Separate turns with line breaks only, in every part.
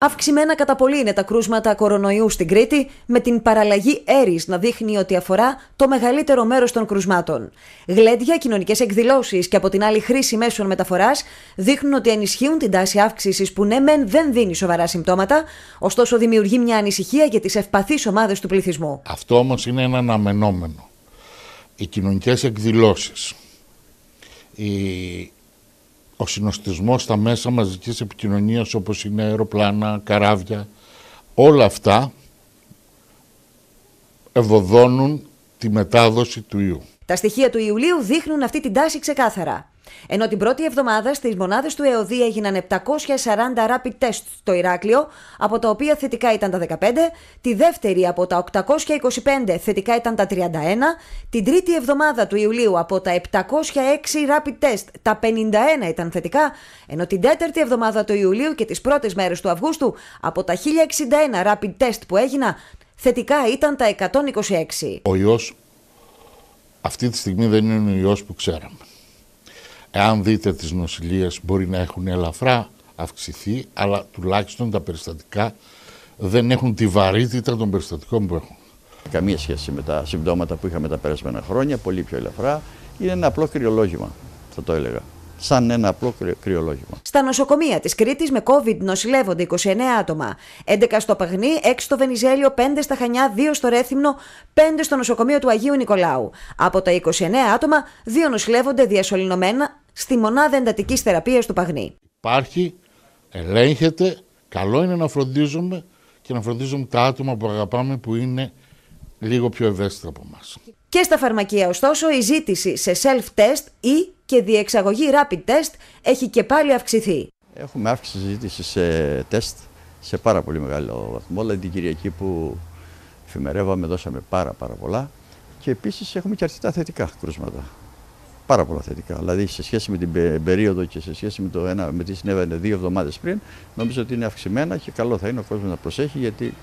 Αυξημένα κατά πολύ είναι τα κρούσματα κορονοϊού στην Κρήτη, με την παραλλαγή Έρη να δείχνει ότι αφορά το μεγαλύτερο μέρος των κρουσμάτων. Γλέντια, κοινωνικές εκδηλώσεις και από την άλλη χρήση μέσων μεταφοράς δείχνουν ότι ενισχύουν την τάση αύξησης που ναι, μεν δεν δίνει σοβαρά συμπτώματα, ωστόσο δημιουργεί μια ανησυχία για τις ευπαθείς ομάδες του πληθυσμού.
Αυτό όμως είναι ένα αναμενόμενο. Οι κοινωνικές εκδηλώσεις, οι ο συνοστισμός στα μέσα μαζικής επικοινωνίας όπως είναι αεροπλάνα, καράβια, όλα αυτά ευωδώνουν τη μετάδοση του ιού.
Τα στοιχεία του Ιουλίου δείχνουν αυτή την τάση ξεκάθαρα. Ενώ την πρώτη εβδομάδα στις μονάδες του ΕΟΔΗ έγιναν 740 rapid tests στο Ηράκλειο, από τα οποία θετικά ήταν τα 15, τη δεύτερη από τα 825 θετικά ήταν τα 31, την τρίτη εβδομάδα του Ιουλίου από τα 706 rapid test τα 51 ήταν θετικά, ενώ την τέταρτη εβδομάδα του Ιουλίου και τις πρώτες μέρες του Αυγούστου από τα 1061 rapid test που έγινα, θετικά ήταν τα 126.
Ο ιός αυτή τη στιγμή δεν είναι ο ιός που ξέραμε. Εάν δείτε τις νοσηλίες μπορεί να έχουν ελαφρά αυξηθεί, αλλά τουλάχιστον τα
περιστατικά δεν έχουν τη βαρύτητα των περιστατικών που έχουν. Καμία σχέση με τα συμπτώματα που είχαμε τα περασμένα χρόνια, πολύ πιο ελαφρά. Είναι ένα απλό κρυολόγημα, θα το έλεγα σαν ένα απλό κρυολόγημα.
Στα νοσοκομεία της Κρήτης με COVID νοσηλεύονται 29 άτομα. 11 στο Παγνί, 6 στο Βενιζέλιο, 5 στα Χανιά, 2 στο Ρέθυμνο, 5 στο νοσοκομείο του Αγίου Νικολάου. Από τα 29 άτομα, 2 νοσηλεύονται διασωλυνωμένα στη μονάδα εντατικής θεραπείας του Παγνή.
Υπάρχει, ελέγχεται, καλό είναι να φροντίζουμε και να φροντίζουμε τα άτομα που αγαπάμε που είναι λίγο πιο ευαίσθητα
από εμάς.
Και στα φαρμακεία, ωστόσο, η ζήτηση σε self-test ή και διεξαγωγή rapid test έχει και πάλι αυξηθεί.
Έχουμε αύξηση ζήτηση σε τεστ σε πάρα πολύ μεγάλο βαθμό. την Κυριακή που εφημερεύαμε δώσαμε πάρα πάρα πολλά και επίσης έχουμε και αρκετά θετικά κρούσματα πάρα πολλά θετικά. Δηλαδή σε σχέση με την περίοδο και σε σχέση με, το ένα, με τι συνέβαινε δύο εβδομάδες πριν, νομίζω ότι είναι αυξημένα και καλό θα είναι ο κόσμος να προσέχει γιατί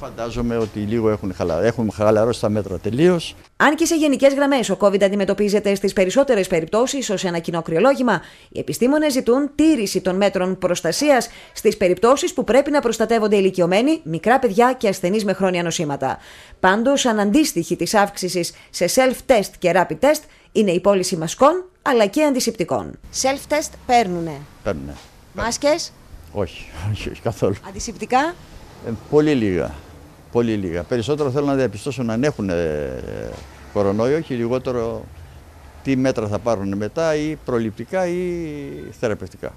Φαντάζομαι ότι λίγο έχουν, χαλα... έχουν χαλαρώσει τα μέτρα τελείως.
Αν και σε γενικές γραμμές ο COVID αντιμετωπίζεται στις περισσότερες περιπτώσεις ως ένα κοινό κρυολόγημα, οι επιστήμονες ζητούν τήρηση των μέτρων προστασίας στις περιπτώσεις που πρέπει να προστατεύονται ηλικιωμένοι, μικρά παιδιά και ασθενείς με χρόνια νοσήματα. Πάντως, αναντίστοιχη της αύξησης σε self-test και rapid test είναι η πώληση μασκών αλλά και αντισηπτικών. Self-test παίρνουνε. Παίρνουνε. Μάσκες.
Όχι, όχι, καθόλου.
Αντισηπτικά.
Ε, πολύ λίγα. Πολύ λίγα. Περισσότερο θέλουν να διαπιστώσουν αν έχουν ε, κορονοϊό και λιγότερο τι μέτρα θα πάρουν μετά ή προληπτικά ή θεραπευτικά.